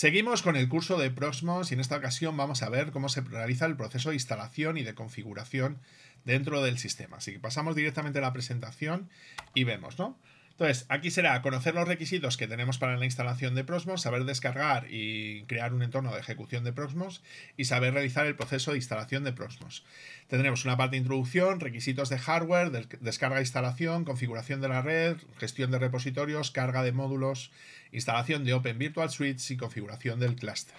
Seguimos con el curso de Proxmos y en esta ocasión vamos a ver cómo se realiza el proceso de instalación y de configuración dentro del sistema. Así que pasamos directamente a la presentación y vemos, ¿no? Entonces, aquí será conocer los requisitos que tenemos para la instalación de Proxmox, saber descargar y crear un entorno de ejecución de Proxmox y saber realizar el proceso de instalación de Proxmox. Tendremos una parte de introducción, requisitos de hardware, descarga e instalación, configuración de la red, gestión de repositorios, carga de módulos, instalación de Open Virtual Suites y configuración del clúster.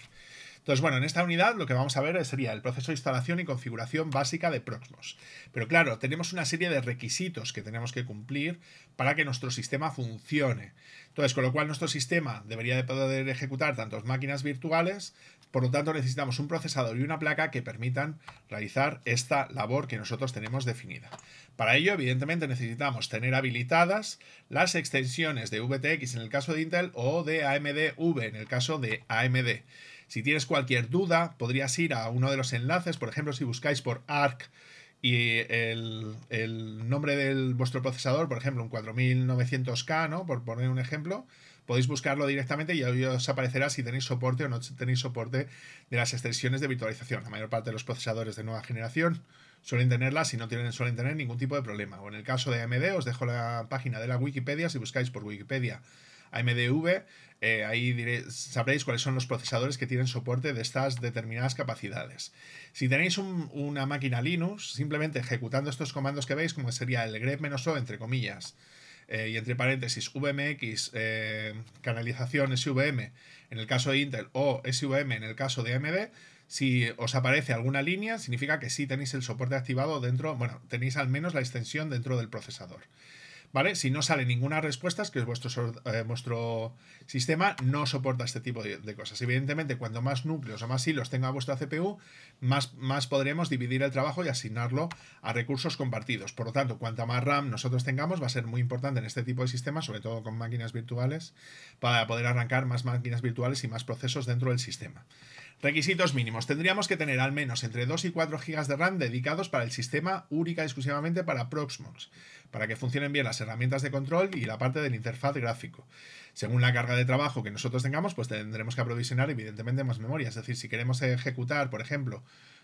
Entonces, bueno, en esta unidad lo que vamos a ver sería el proceso de instalación y configuración básica de Proxmos. Pero claro, tenemos una serie de requisitos que tenemos que cumplir para que nuestro sistema funcione. Entonces, con lo cual nuestro sistema debería de poder ejecutar tantas máquinas virtuales, por lo tanto necesitamos un procesador y una placa que permitan realizar esta labor que nosotros tenemos definida. Para ello, evidentemente, necesitamos tener habilitadas las extensiones de VTX en el caso de Intel o de AMD V en el caso de AMD. Si tienes cualquier duda, podrías ir a uno de los enlaces, por ejemplo, si buscáis por ARC y el, nombre de vuestro procesador, por ejemplo, un 4900K, ¿no? Por poner un ejemplo, podéis buscarlo directamente y ahí os aparecerá si tenéis soporte o no tenéis soporte de las extensiones de virtualización. La mayor parte de los procesadores de nueva generación suelen tenerlas y no tienen, suelen tener ningún tipo de problema. O en el caso de AMD, os dejo la página de la Wikipedia si buscáis por Wikipedia AMDV, eh, ahí sabréis cuáles son los procesadores que tienen soporte de estas determinadas capacidades. Si tenéis una máquina Linux, simplemente ejecutando estos comandos que veis, como sería el grep-o, entre comillas, eh, y entre paréntesis, VMX, eh, canalización SVM en el caso de Intel o SVM en el caso de AMD, si os aparece alguna línea, significa que sí tenéis el soporte activado dentro, bueno, tenéis al menos la extensión dentro del procesador. ¿vale? Si no sale ninguna respuesta es que vuestro, eh, vuestro sistema no soporta este tipo de, cosas. Evidentemente, cuando más núcleos o más hilos tenga vuestra CPU, más, más podremos dividir el trabajo y asignarlo a recursos compartidos. Por lo tanto, cuanta más RAM nosotros tengamos, va a ser muy importante en este tipo de sistemas, sobre todo con máquinas virtuales, para poder arrancar más máquinas virtuales y más procesos dentro del sistema. Requisitos mínimos. Tendríamos que tener al menos entre 2 y 4 GB de RAM dedicados para el sistema única exclusivamente para Proxmox, para que funcionen bien las herramientas de control y la parte del interfaz gráfico. Según la carga de trabajo que nosotros tengamos, pues tendremos que aprovisionar evidentemente más memoria. Es decir, si queremos ejecutar, por ejemplo,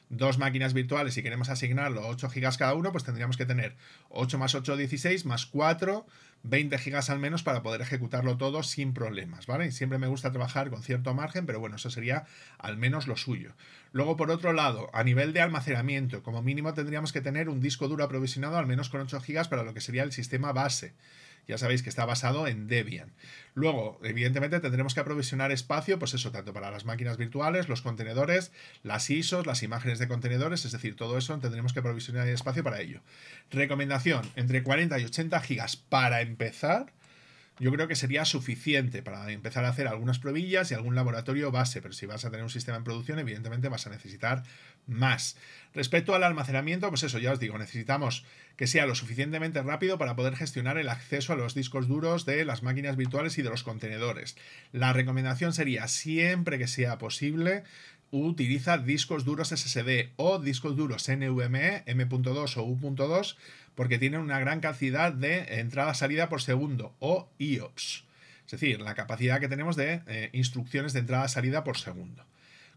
dos máquinas virtuales y queremos asignarlo 8 GB cada uno, pues tendríamos que tener 8 más 8, 16, más 4, 20 GB al menos para poder ejecutarlo todo sin problemas, ¿vale? Y siempre me gusta trabajar con cierto margen, pero bueno, eso sería al menos lo suyo. Luego, por otro lado, a nivel de almacenamiento, como mínimo tendríamos que tener un disco duro aprovisionado al menos con 8 GB para lo que sería el sistema base. Ya sabéis que está basado en Debian. Luego, evidentemente, tendremos que aprovisionar espacio, pues eso, tanto para las máquinas virtuales, los contenedores, las ISOs, las imágenes de contenedores, es decir, todo eso tendremos que aprovisionar espacio para ello. Recomendación, entre 40 y 80 gigas para empezar yo creo que sería suficiente para empezar a hacer algunas probillas y algún laboratorio base, pero si vas a tener un sistema en producción, evidentemente vas a necesitar más. Respecto al almacenamiento, pues eso, ya os digo, necesitamos que sea lo suficientemente rápido para poder gestionar el acceso a los discos duros de las máquinas virtuales y de los contenedores. La recomendación sería, siempre que sea posible, utiliza discos duros SSD o discos duros NVMe, M.2 o U.2, porque tienen una gran cantidad de entrada-salida por segundo o IOPS. Es decir, la capacidad que tenemos de eh, instrucciones de entrada-salida por segundo.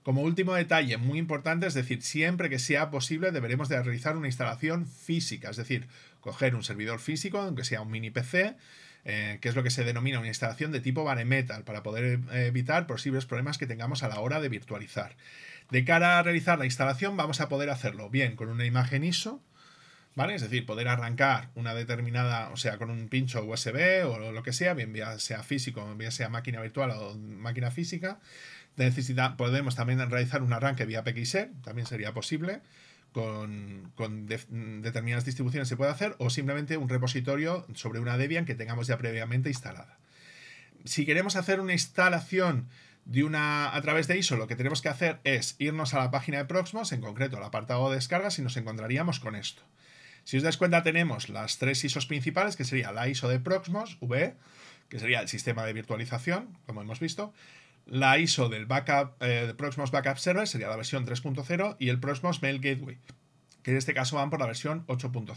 Como último detalle, muy importante, es decir, siempre que sea posible deberemos de realizar una instalación física, es decir, coger un servidor físico, aunque sea un mini PC, eh, que es lo que se denomina una instalación de tipo bare metal, para poder eh, evitar posibles problemas que tengamos a la hora de virtualizar. De cara a realizar la instalación vamos a poder hacerlo bien con una imagen ISO, ¿vale? Es decir, poder arrancar una determinada, o sea, con un pincho USB o lo que sea, bien sea físico, bien sea máquina virtual o máquina física, podemos también realizar un arranque vía PXE, también sería posible. Con, mm, determinadas distribuciones se puede hacer, o simplemente un repositorio sobre una Debian que tengamos ya previamente instalada. Si queremos hacer una instalación de una a través de ISO, lo que tenemos que hacer es irnos a la página de Proxmox, en concreto al apartado de descargas, y nos encontraríamos con esto. Si os dais cuenta, tenemos las tres ISOs principales, que sería la ISO de Proxmox, V, que sería el sistema de virtualización, como hemos visto, la ISO del backup, eh, de Proxmox Backup Server sería la versión 3.0 y el Proxmos Mail Gateway, que en este caso van por la versión 8.0.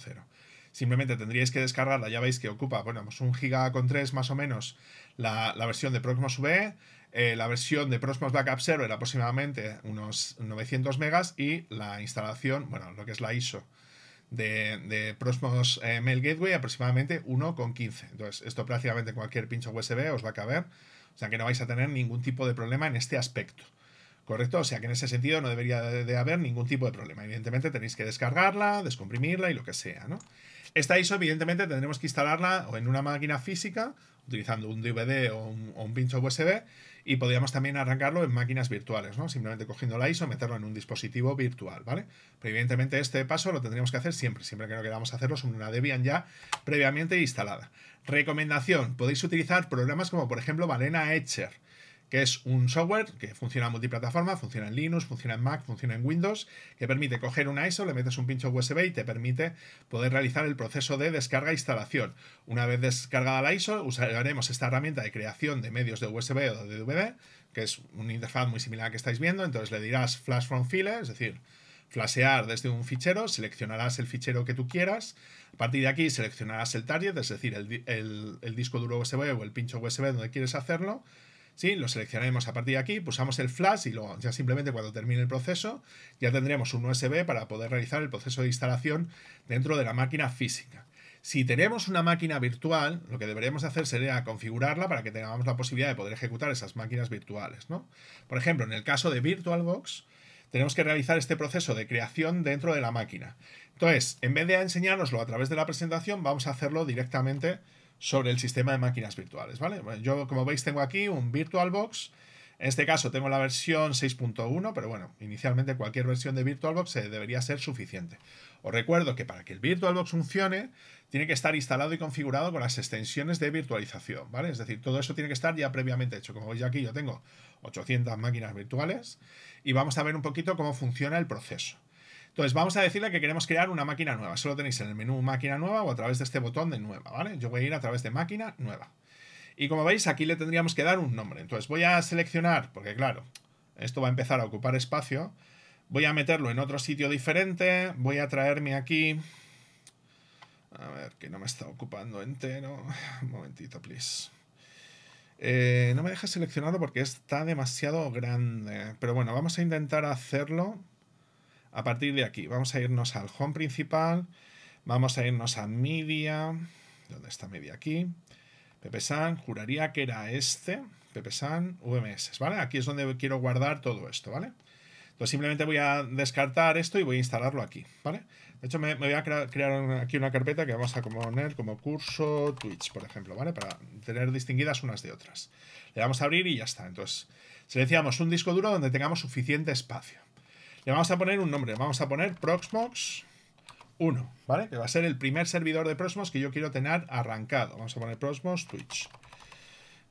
Simplemente tendríais que descargarla, ya veis que ocupa, bueno, pues un giga con 3 más o menos la, versión de Proxmos V, eh, la versión de Proxmos Backup Server aproximadamente unos 900 megas y la instalación, bueno, lo que es la ISO de, Proxmos eh, Mail Gateway aproximadamente 1,15. Entonces, esto prácticamente cualquier pincho USB os va a caber o sea que no vais a tener ningún tipo de problema en este aspecto. ¿Correcto? O sea que en ese sentido no debería de haber ningún tipo de problema. Evidentemente tenéis que descargarla, descomprimirla y lo que sea, ¿no? Esta ISO, evidentemente, tendremos que instalarla en una máquina física, utilizando un DVD o un, pincho USB, y podríamos también arrancarlo en máquinas virtuales, ¿no? Simplemente cogiendo la ISO, meterlo en un dispositivo virtual, ¿vale? Pero evidentemente este paso lo tendríamos que hacer siempre, siempre que no queramos hacerlo sobre una Debian ya previamente instalada. Recomendación, podéis utilizar programas como por ejemplo Valena Etcher, que es un software que funciona multiplataforma, funciona en Linux, funciona en Mac, funciona en Windows, que permite coger una ISO, le metes un pincho USB y te permite poder realizar el proceso de descarga e instalación. Una vez descargada la ISO, usaremos esta herramienta de creación de medios de USB o de DVD, que es una interfaz muy similar a la que estáis viendo, entonces le dirás Flash from File, es decir, flashear desde un fichero, seleccionarás el fichero que tú quieras, a partir de aquí seleccionarás el target, es decir, el, el disco duro USB o el pincho USB donde quieres hacerlo, lo seleccionaremos a partir de aquí, pulsamos el flash y luego ya simplemente cuando termine el proceso ya tendremos un USB para poder realizar el proceso de instalación dentro de la máquina física. Si tenemos una máquina virtual, lo que deberíamos hacer sería configurarla para que tengamos la posibilidad de poder ejecutar esas máquinas virtuales. ¿no? Por ejemplo, en el caso de VirtualBox, tenemos que realizar este proceso de creación dentro de la máquina. Entonces, en vez de enseñárnoslo a través de la presentación, vamos a hacerlo directamente sobre el sistema de máquinas virtuales, ¿vale? yo, como veis, tengo aquí un VirtualBox. En este caso tengo la versión 6.1, pero bueno, inicialmente cualquier versión de VirtualBox debería ser suficiente. Os recuerdo que para que el VirtualBox funcione, tiene que estar instalado y configurado con las extensiones de virtualización, ¿vale? Es decir, todo eso tiene que estar ya previamente hecho. Como veis aquí, yo tengo 800 máquinas virtuales y vamos a ver un poquito cómo funciona el proceso. Entonces vamos a decirle que queremos crear una máquina nueva. Solo tenéis en el menú máquina nueva o a través de este botón de nueva, ¿vale? Yo voy a ir a través de máquina nueva. Y como veis, aquí le tendríamos que dar un nombre. Entonces voy a seleccionar, porque claro, esto va a empezar a ocupar espacio. Voy a meterlo en otro sitio diferente. Voy a traerme aquí... A ver, que no me está ocupando entero. Un momentito, please. Eh, no me deja seleccionado porque está demasiado grande. Pero bueno, vamos a intentar hacerlo a partir de aquí vamos a irnos al home principal, vamos a irnos a media, donde está media aquí? San juraría que era este, Pepe San VMS, ¿vale? Aquí es donde quiero guardar todo esto, ¿vale? Entonces simplemente voy a descartar esto y voy a instalarlo aquí, ¿vale? De hecho me, voy a crear aquí una carpeta que vamos a poner como curso Twitch, por ejemplo, ¿vale? Para tener distinguidas unas de otras. Le vamos a abrir y ya está. Entonces seleccionamos un disco duro donde tengamos suficiente espacio. Le vamos a poner un nombre, vamos a poner Proxmox 1, ¿vale? Que va a ser el primer servidor de Proxmox que yo quiero tener arrancado. Vamos a poner Proxmox Twitch,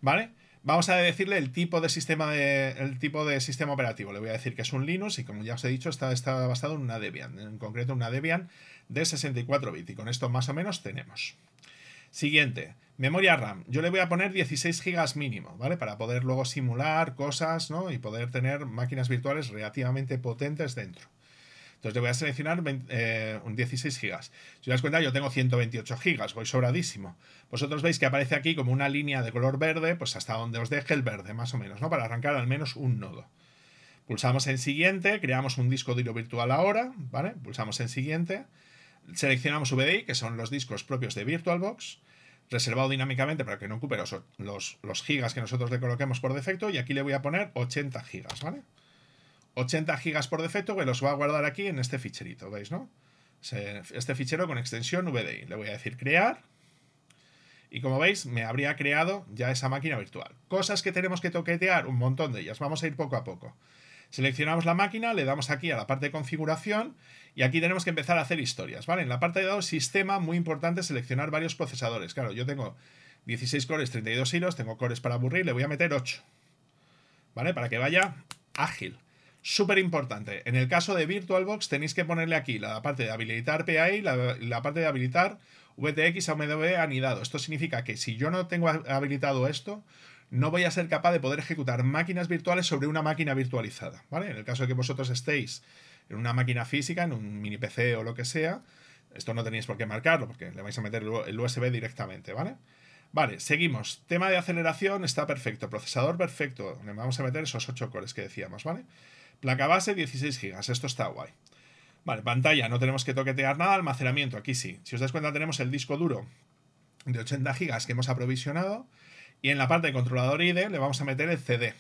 ¿vale? Vamos a decirle el tipo de sistema el tipo de sistema operativo. Le voy a decir que es un Linux y como ya os he dicho está, está basado en una Debian, en concreto una Debian de 64 bits y con esto más o menos tenemos. Siguiente, Memoria RAM. Yo le voy a poner 16 GB mínimo, ¿vale? Para poder luego simular cosas, ¿no? Y poder tener máquinas virtuales relativamente potentes dentro. Entonces le voy a seleccionar eh, un 16 GB. Si os das cuenta, yo tengo 128 GB, voy sobradísimo. Vosotros veis que aparece aquí como una línea de color verde, pues hasta donde os deje el verde, más o menos, ¿no? Para arrancar al menos un nodo. Pulsamos en siguiente, creamos un disco de hilo virtual ahora, ¿vale? Pulsamos en siguiente, seleccionamos VDI, que son los discos propios de VirtualBox, reservado dinámicamente para que no ocupe los, gigas que nosotros le coloquemos por defecto y aquí le voy a poner 80 gigas, ¿vale? 80 gigas por defecto que los va a guardar aquí en este ficherito, ¿veis, no? Este fichero con extensión VDI. Le voy a decir crear y como veis me habría creado ya esa máquina virtual. Cosas que tenemos que toquetear, un montón de ellas, vamos a ir poco a poco. Seleccionamos la máquina, le damos aquí a la parte de configuración y aquí tenemos que empezar a hacer historias, ¿vale? En la parte de dado sistema, muy importante seleccionar varios procesadores. Claro, yo tengo 16 cores, 32 hilos, tengo cores para aburrir, le voy a meter 8, ¿vale? Para que vaya ágil. Súper importante. En el caso de VirtualBox tenéis que ponerle aquí la parte de habilitar PAI, la, la parte de habilitar VTX a MDB anidado. Esto significa que si yo no tengo habilitado esto, no voy a ser capaz de poder ejecutar máquinas virtuales sobre una máquina virtualizada. ¿vale? En el caso de que vosotros estéis en una máquina física, en un mini PC o lo que sea, esto no tenéis por qué marcarlo porque le vais a meter el USB directamente, ¿vale? Vale, seguimos. Tema de aceleración está perfecto. Procesador perfecto. Le vamos a meter esos 8 cores que decíamos, ¿vale? Placa base 16 GB. Esto está guay. Vale, pantalla. No tenemos que toquetear nada. Almacenamiento. Aquí sí. Si os das cuenta tenemos el disco duro de 80 GB que hemos aprovisionado. Y en la parte de controlador ID le vamos a meter el CD.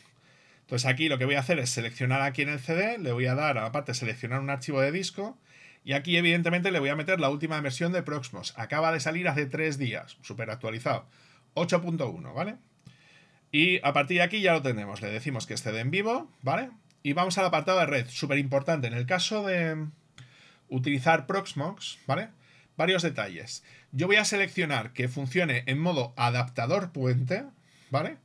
Entonces aquí lo que voy a hacer es seleccionar aquí en el CD, le voy a dar a la parte de seleccionar un archivo de disco y aquí evidentemente le voy a meter la última versión de Proxmox. Acaba de salir hace tres días, súper actualizado, 8.1, ¿vale? Y a partir de aquí ya lo tenemos, le decimos que es CD en vivo, ¿vale? Y vamos al apartado de red, súper importante. En el caso de utilizar Proxmox, ¿vale? varios detalles. Yo voy a seleccionar que funcione en modo adaptador puente, ¿vale?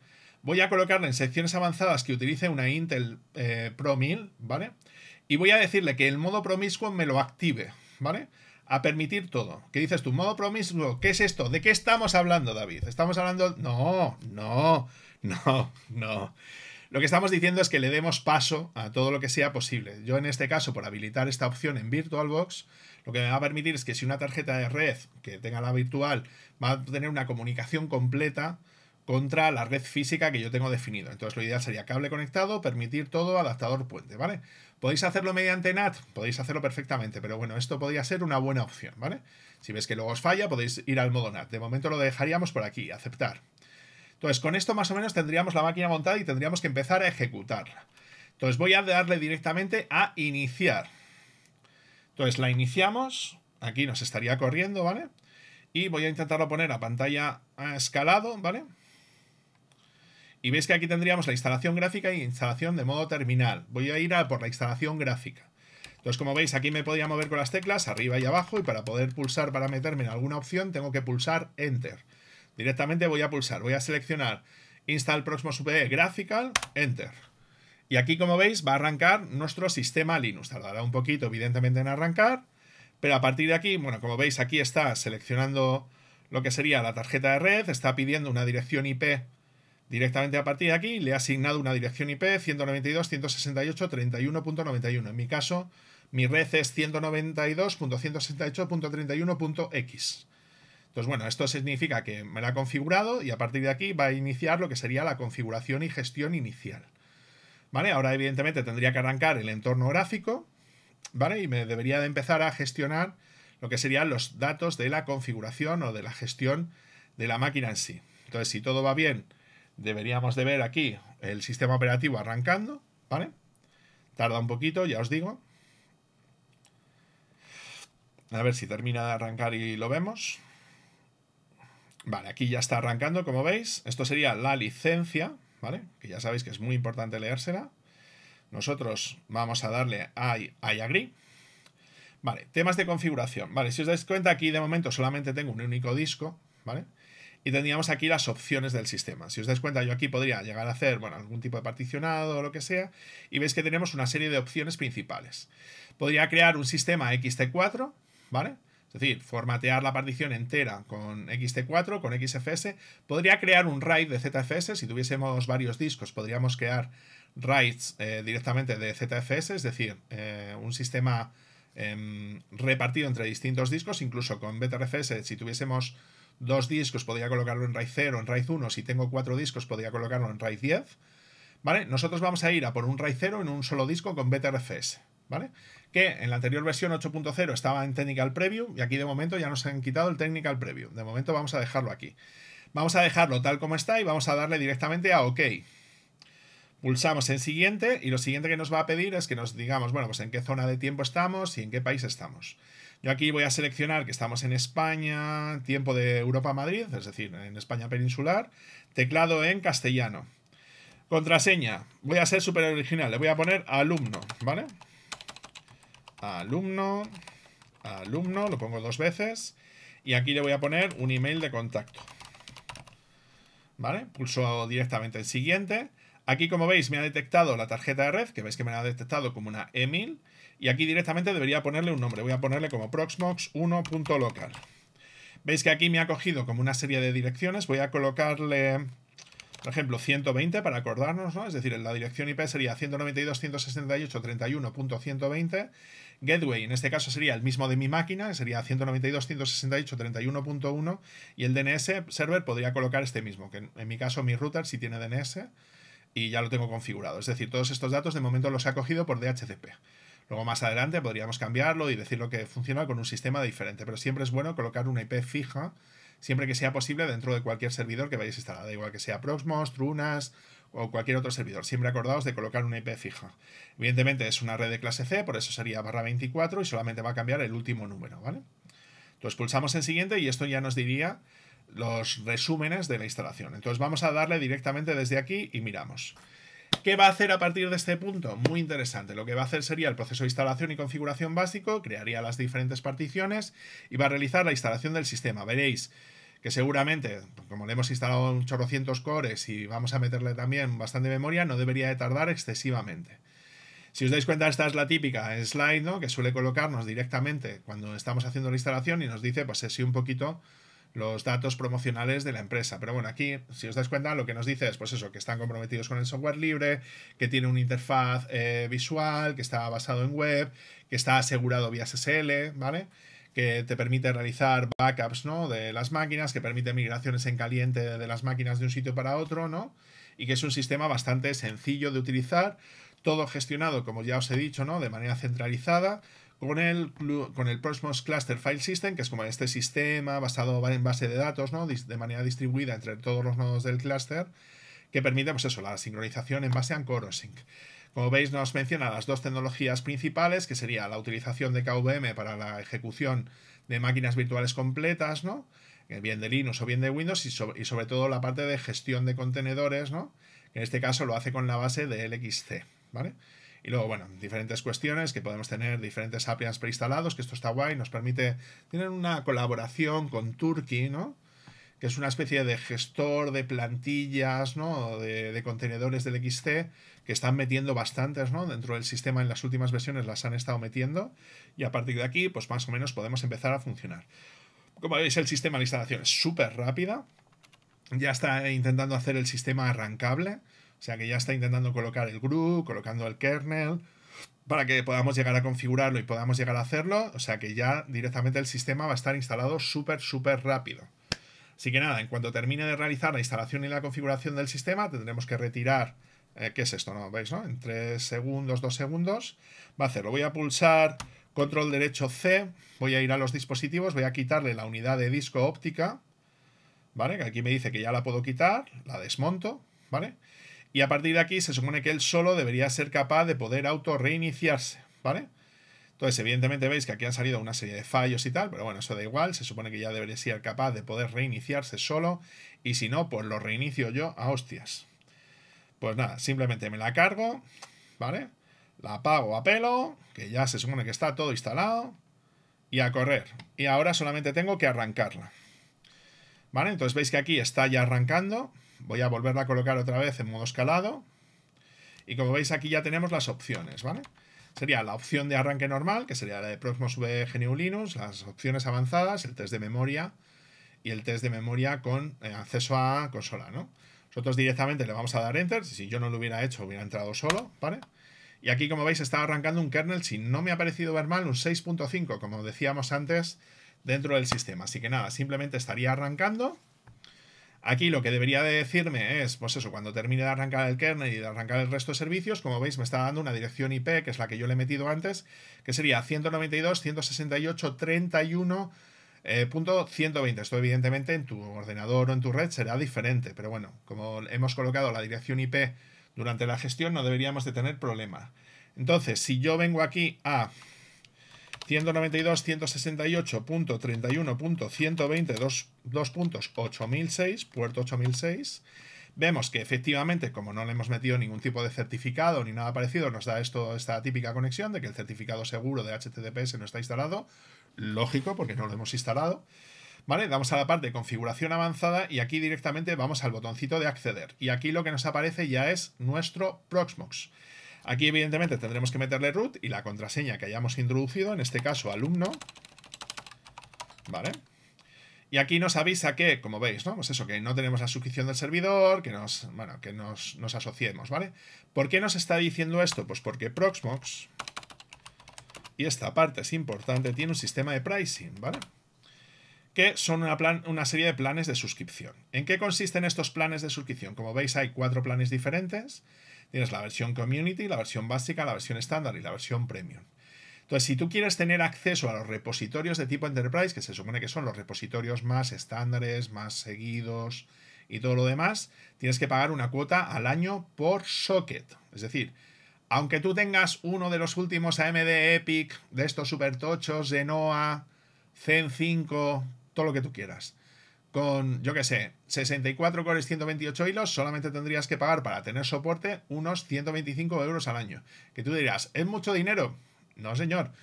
Voy a colocarle en secciones avanzadas que utilice una Intel eh, Pro 1000, ¿vale? Y voy a decirle que el modo promiscuo me lo active, ¿vale? A permitir todo. ¿Qué dices tú? ¿Modo promiscuo? ¿Qué es esto? ¿De qué estamos hablando, David? Estamos hablando... No, no, no, no. Lo que estamos diciendo es que le demos paso a todo lo que sea posible. Yo en este caso, por habilitar esta opción en VirtualBox, lo que me va a permitir es que si una tarjeta de red que tenga la virtual va a tener una comunicación completa contra la red física que yo tengo definido. Entonces lo ideal sería cable conectado, permitir todo, adaptador puente, ¿vale? ¿Podéis hacerlo mediante NAT? Podéis hacerlo perfectamente, pero bueno, esto podría ser una buena opción, ¿vale? Si ves que luego os falla, podéis ir al modo NAT. De momento lo dejaríamos por aquí, aceptar. Entonces con esto más o menos tendríamos la máquina montada y tendríamos que empezar a ejecutarla. Entonces voy a darle directamente a iniciar. Entonces la iniciamos, aquí nos estaría corriendo, ¿vale? Y voy a intentarlo poner a pantalla a eh, escalado, ¿vale? Y veis que aquí tendríamos la instalación gráfica y instalación de modo terminal. Voy a ir a por la instalación gráfica. Entonces, como veis, aquí me podía mover con las teclas arriba y abajo y para poder pulsar para meterme en alguna opción tengo que pulsar Enter. Directamente voy a pulsar, voy a seleccionar Install Proxmox VE Graphical, Enter. Y aquí, como veis, va a arrancar nuestro sistema Linux. Tardará un poquito, evidentemente, en arrancar, pero a partir de aquí, bueno, como veis, aquí está seleccionando lo que sería la tarjeta de red, está pidiendo una dirección IP directamente a partir de aquí, le ha asignado una dirección IP 192.168.31.91. En mi caso, mi red es 192.168.31.x. Entonces, bueno, esto significa que me la ha configurado y a partir de aquí va a iniciar lo que sería la configuración y gestión inicial. Ahora evidentemente tendría que arrancar el entorno gráfico, ¿vale? Y me debería de empezar a gestionar lo que serían los datos de la configuración o de la gestión de la máquina en sí. Entonces, si todo va bien, deberíamos de ver aquí el sistema operativo arrancando, ¿vale? Tarda un poquito, ya os digo. A ver si termina de arrancar y lo vemos. Vale, aquí ya está arrancando, como veis. Esto sería la licencia, que ya sabéis que es muy importante leérsela. Nosotros vamos a darle a I, I Vale, temas de configuración. Vale, si os dais cuenta aquí de momento solamente tengo un único disco, ¿vale? Y tendríamos aquí las opciones del sistema. Si os dais cuenta, yo aquí podría llegar a hacer, bueno, algún tipo de particionado o lo que sea, y veis que tenemos una serie de opciones principales. Podría crear un sistema XT4, ¿vale? Es decir, formatear la partición entera con XT4, con XFS. Podría crear un RAID de ZFS. Si tuviésemos varios discos, podríamos crear RAIDs eh, directamente de ZFS, es decir, eh, un sistema em, repartido entre distintos discos, incluso con BTRFS, si tuviésemos dos discos, podría colocarlo en RAID 0, en RAID 1, si tengo cuatro discos, podría colocarlo en RAID 10. ¿Vale? Nosotros vamos a ir a por un RAID 0 en un solo disco con BTRFS. ¿vale? Que en la anterior versión 8.0 estaba en Technical Preview y aquí de momento ya nos han quitado el Technical Preview. De momento vamos a dejarlo aquí. Vamos a dejarlo tal como está y vamos a darle directamente a OK. Pulsamos en siguiente y lo siguiente que nos va a pedir es que nos digamos, bueno, pues en qué zona de tiempo estamos y en qué país estamos. Yo aquí voy a seleccionar que estamos en España, tiempo de Europa-Madrid, es decir, en España peninsular, teclado en castellano. Contraseña, voy a ser súper original, le voy a poner alumno, ¿vale? alumno, alumno, lo pongo dos veces. Y aquí le voy a poner un email de contacto. ¿Vale? Pulso directamente el siguiente. Aquí, como veis, me ha detectado la tarjeta de red, que veis que me la ha detectado como una email. Y aquí directamente debería ponerle un nombre. Voy a ponerle como proxmox1.local. Veis que aquí me ha cogido como una serie de direcciones. Voy a colocarle, por ejemplo, 120 para acordarnos, ¿no? Es decir, la dirección IP sería 192.168.31.120 Gateway, en este caso sería el mismo de mi máquina, que sería 192.168.31.1, y el DNS server podría colocar este mismo, que en mi caso mi router sí tiene DNS y ya lo tengo configurado. Es decir, todos estos datos de momento los he cogido por DHCP. Luego más adelante podríamos cambiarlo y lo que funciona con un sistema diferente, pero siempre es bueno colocar una IP fija, siempre que sea posible, dentro de cualquier servidor que vayáis a instalar, da igual que sea Proxmox, Trunas, o cualquier otro servidor. Siempre acordaos de colocar una IP fija. Evidentemente es una red de clase C, por eso sería barra 24 y solamente va a cambiar el último número, ¿vale? Entonces pulsamos en siguiente y esto ya nos diría los resúmenes de la instalación. Entonces vamos a darle directamente desde aquí y miramos. ¿Qué va a hacer a partir de este punto? Muy interesante. Lo que va a hacer sería el proceso de instalación y configuración básico, crearía las diferentes particiones y va a realizar la instalación del sistema. Veréis que seguramente, como le hemos instalado un chorrocientos cores y vamos a meterle también bastante memoria, no debería de tardar excesivamente. Si os dais cuenta, esta es la típica slide, ¿no? Que suele colocarnos directamente cuando estamos haciendo la instalación y nos dice, pues así un poquito los datos promocionales de la empresa. Pero bueno, aquí, si os dais cuenta, lo que nos dice es, pues eso, que están comprometidos con el software libre, que tiene una interfaz eh, visual, que está basado en web, que está asegurado vía SSL, ¿vale? que te permite realizar backups ¿no? de las máquinas, que permite migraciones en caliente de las máquinas de un sitio para otro, ¿no? Y que es un sistema bastante sencillo de utilizar, todo gestionado, como ya os he dicho, ¿no? De manera centralizada, con el, con el Proxmox Cluster File System, que es como este sistema basado en base de datos, ¿no? De manera distribuida entre todos los nodos del cluster, que permite, pues eso, la sincronización en base a AncorOSync. Como veis, nos menciona las dos tecnologías principales, que sería la utilización de KVM para la ejecución de máquinas virtuales completas, ¿no? Eh, bien de Linux o bien de Windows, y sobre, y sobre todo la parte de gestión de contenedores, ¿no? que en este caso lo hace con la base de LXC. ¿vale? Y luego, bueno, diferentes cuestiones que podemos tener, diferentes APIs preinstalados, que esto está guay, nos permite, tienen una colaboración con Turkey, ¿no? que es una especie de gestor de plantillas, ¿no? De, contenedores del XT, que están metiendo bastantes, ¿no? Dentro del sistema en las últimas versiones las han estado metiendo y a partir de aquí, pues más o menos podemos empezar a funcionar. Como veis, el sistema de instalación es súper rápida. Ya está intentando hacer el sistema arrancable, o sea que ya está intentando colocar el GRU, colocando el kernel, para que podamos llegar a configurarlo y podamos llegar a hacerlo. O sea que ya directamente el sistema va a estar instalado súper, súper rápido. Así que nada, en cuanto termine de realizar la instalación y la configuración del sistema, tendremos que retirar. Eh, ¿Qué es esto? ¿No? ¿Veis? En 3 segundos, 2 segundos. Va a hacerlo. Voy a pulsar control derecho C. Voy a ir a los dispositivos. Voy a quitarle la unidad de disco óptica. ¿Vale? Que aquí me dice que ya la puedo quitar. La desmonto. ¿Vale? Y a partir de aquí se supone que él solo debería ser capaz de poder auto reiniciarse. ¿Vale? Entonces, evidentemente veis que aquí han salido una serie de fallos y tal, pero bueno, eso da igual, se supone que ya debería ser capaz de poder reiniciarse solo, y si no, pues lo reinicio yo a hostias. Pues nada, simplemente me la cargo, ¿vale? La apago a pelo, que ya se supone que está todo instalado, y a correr. Y ahora solamente tengo que arrancarla. ¿Vale? Entonces veis que aquí está ya arrancando. Voy a volverla a colocar otra vez en modo escalado. Y como veis aquí ya tenemos las opciones, ¿vale? vale sería la opción de arranque normal, que sería la de Proxmox V GNU las opciones avanzadas, el test de memoria y el test de memoria con eh, acceso a consola, ¿no? Nosotros directamente le vamos a dar Enter, si yo no lo hubiera hecho hubiera entrado solo, ¿vale? Y aquí, como veis, está arrancando un kernel, si no me ha parecido ver mal, un 6.5, como decíamos antes, dentro del sistema. Así que nada, simplemente estaría arrancando... Aquí lo que debería de decirme es, pues eso, cuando termine de arrancar el kernel y de arrancar el resto de servicios, como veis me está dando una dirección IP, que es la que yo le he metido antes, que sería 192.168.31.120. Eh, Esto evidentemente en tu ordenador o en tu red será diferente, pero bueno, como hemos colocado la dirección IP durante la gestión no deberíamos de tener problema. Entonces, si yo vengo aquí a 192.168.31.1202.8006, puerto 8006. Vemos que efectivamente, como no le hemos metido ningún tipo de certificado ni nada parecido, nos da esto, esta típica conexión de que el certificado seguro de HTTPS no está instalado. Lógico, porque no lo hemos instalado. ¿Vale? Damos a la parte de configuración avanzada y aquí directamente vamos al botoncito de acceder. Y aquí lo que nos aparece ya es nuestro Proxmox. Aquí evidentemente tendremos que meterle root y la contraseña que hayamos introducido, en este caso alumno, ¿vale? Y aquí nos avisa que, como veis, ¿no? Pues eso, que no tenemos la suscripción del servidor, que nos, bueno, que nos, asociemos, ¿vale? ¿Por qué nos está diciendo esto? Pues porque Proxmox, y esta parte es importante, tiene un sistema de pricing, ¿vale? que son una, plan, una, serie de planes de suscripción. ¿En qué consisten estos planes de suscripción? Como veis hay cuatro planes diferentes Tienes la versión community, la versión básica, la versión estándar y la versión premium. Entonces, si tú quieres tener acceso a los repositorios de tipo Enterprise, que se supone que son los repositorios más estándares, más seguidos y todo lo demás, tienes que pagar una cuota al año por socket. Es decir, aunque tú tengas uno de los últimos AMD Epic, de estos super tochos, Genoa, Zen 5, todo lo que tú quieras con, yo qué sé, 64 cores, 128 hilos, solamente tendrías que pagar para tener soporte unos 125 euros al año. Que tú dirás, ¿es mucho dinero? No, señor.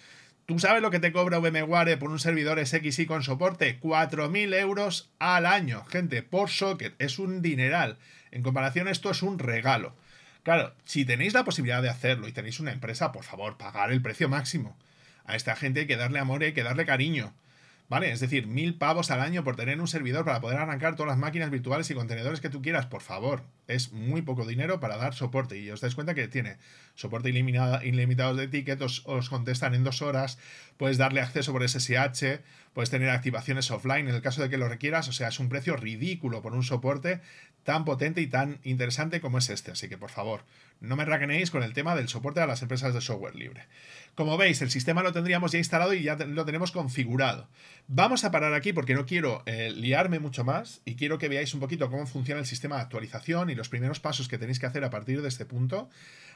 ¿Tú sabes lo que te cobra VMware por un servidor SXI con soporte? 4.000 euros al año, gente, por socket. Es un dineral. En comparación, esto es un regalo. Claro, si tenéis la posibilidad de hacerlo y tenéis una empresa, por favor, pagar el precio máximo. A esta gente hay que darle amor y hay que darle cariño. ¿Vale? Es decir, mil pavos al año por tener un servidor para poder arrancar todas las máquinas virtuales y contenedores que tú quieras, por favor es muy poco dinero para dar soporte. Y os dais cuenta que tiene soporte ilimitado, ilimitados de tickets, os, contestan en dos horas, puedes darle acceso por SSH, puedes tener activaciones offline en el caso de que lo requieras. O sea, es un precio ridículo por un soporte tan potente y tan interesante como es este. Así que por favor, no me raquenéis con el tema del soporte a las empresas de software libre. Como veis, el sistema lo tendríamos ya instalado y ya lo tenemos configurado. Vamos a parar aquí porque no quiero eh, liarme mucho más y quiero que veáis un poquito cómo funciona el sistema de actualización y los primeros pasos que tenéis que hacer a partir de este punto.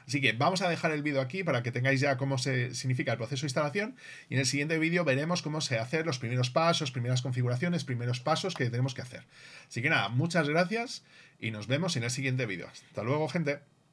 Así que vamos a dejar el vídeo aquí para que tengáis ya cómo se significa el proceso de instalación y en el siguiente vídeo veremos cómo se hacen los primeros pasos, primeras configuraciones, primeros pasos que tenemos que hacer. Así que nada, muchas gracias y nos vemos en el siguiente vídeo. Hasta luego, gente.